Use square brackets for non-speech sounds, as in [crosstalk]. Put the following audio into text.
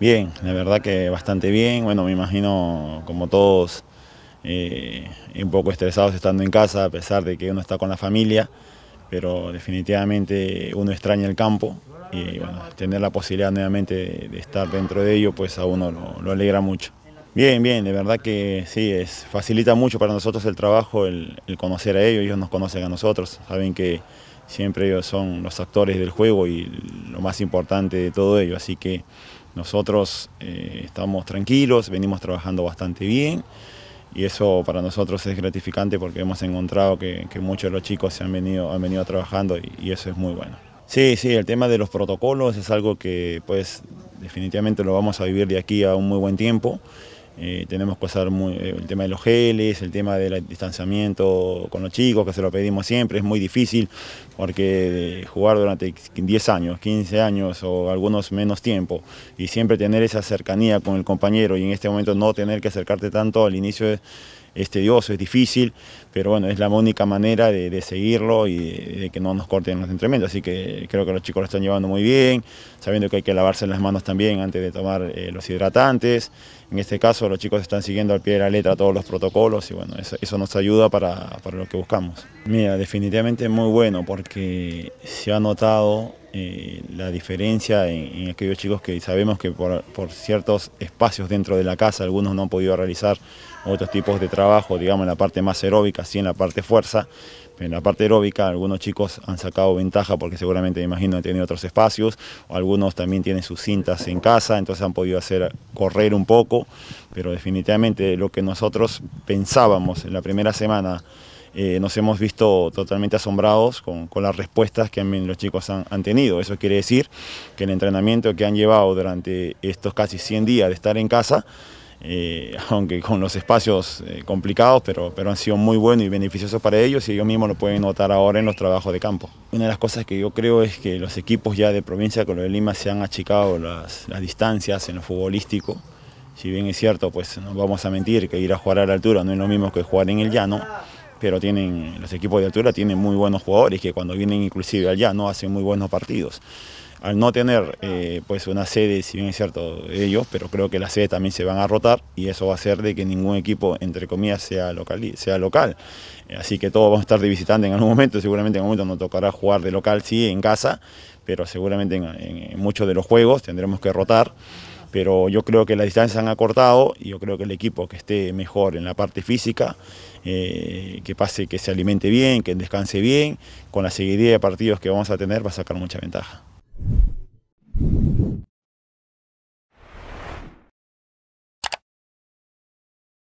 Bien, la verdad que bastante bien. Bueno, me imagino como todos eh, un poco estresados estando en casa, a pesar de que uno está con la familia, pero definitivamente uno extraña el campo y tener la posibilidad nuevamente de, estar dentro de ello, pues a uno lo alegra mucho. Bien, bien, de verdad que sí, es, facilita mucho para nosotros el trabajo, el, conocer a ellos, ellos nos conocen a nosotros, saben que siempre ellos son los actores del juego y lo más importante de todo ello, así que nosotros eh, estamos tranquilos, venimos trabajando bastante bien y eso para nosotros es gratificante porque hemos encontrado que, muchos de los chicos se han venido, han venido trabajando y, y eso es muy bueno. Sí, sí, el tema de los protocolos es algo que pues definitivamente lo vamos a vivir de aquí a un muy buen tiempo eh, tenemos que usar eh, el tema de los geles, el tema del distanciamiento con los chicos, que se lo pedimos siempre, es muy difícil porque eh, jugar durante 10 años, 15 años o algunos menos tiempo y siempre tener esa cercanía con el compañero y en este momento no tener que acercarte tanto al inicio es tedioso, es difícil, pero bueno, es la única manera de, seguirlo y de, que no nos corten los entrenamientos. Así que creo que los chicos lo están llevando muy bien, sabiendo que hay que lavarse las manos también antes de tomar eh, los hidratantes. En este caso, los chicos están siguiendo al pie de la letra todos los protocolos y bueno, eso, nos ayuda para lo que buscamos. Mira, definitivamente muy bueno porque se ha notado eh, la diferencia en, aquellos chicos que sabemos que por, ciertos espacios dentro de la casa algunos no han podido realizar otros tipos de trabajo, digamos en la parte más aeróbica, sí en la parte fuerza, pero en la parte aeróbica algunos chicos han sacado ventaja porque seguramente, me imagino, han tenido otros espacios, algunos también tienen sus cintas en casa, entonces han podido hacer correr un poco, pero definitivamente lo que nosotros pensábamos en la primera semana, eh, nos hemos visto totalmente asombrados con, las respuestas que los chicos han, tenido. Eso quiere decir que el entrenamiento que han llevado durante estos casi 100 días de estar en casa, eh, [laughs] aunque con los espacios eh, complicados, pero, pero han sido muy buenos y beneficiosos para ellos y ellos mismos lo pueden notar ahora en los trabajos de campo. Una de las cosas que yo creo es que los equipos ya de provincia con de Lima se han achicado las, las distancias en lo futbolístico si bien es cierto, pues no vamos a mentir que ir a jugar a la altura no es lo mismo que jugar en el llano, pero tienen, los equipos de altura tienen muy buenos jugadores que cuando vienen inclusive allá no hacen muy buenos partidos. Al no tener eh, pues una sede, si bien es cierto ellos, pero creo que las sedes también se van a rotar y eso va a hacer de que ningún equipo, entre comillas, sea local. Sea local. Eh, así que todos vamos a estar de visitante en algún momento, seguramente en algún momento nos tocará jugar de local, sí, en casa, pero seguramente en muchos de los juegos tendremos que rotar pero yo creo que las distancias han acortado y yo creo que el equipo que esté mejor en la parte física, eh, que pase, que se alimente bien, que descanse bien, con la seguidilla de partidos que vamos a tener va a sacar mucha ventaja.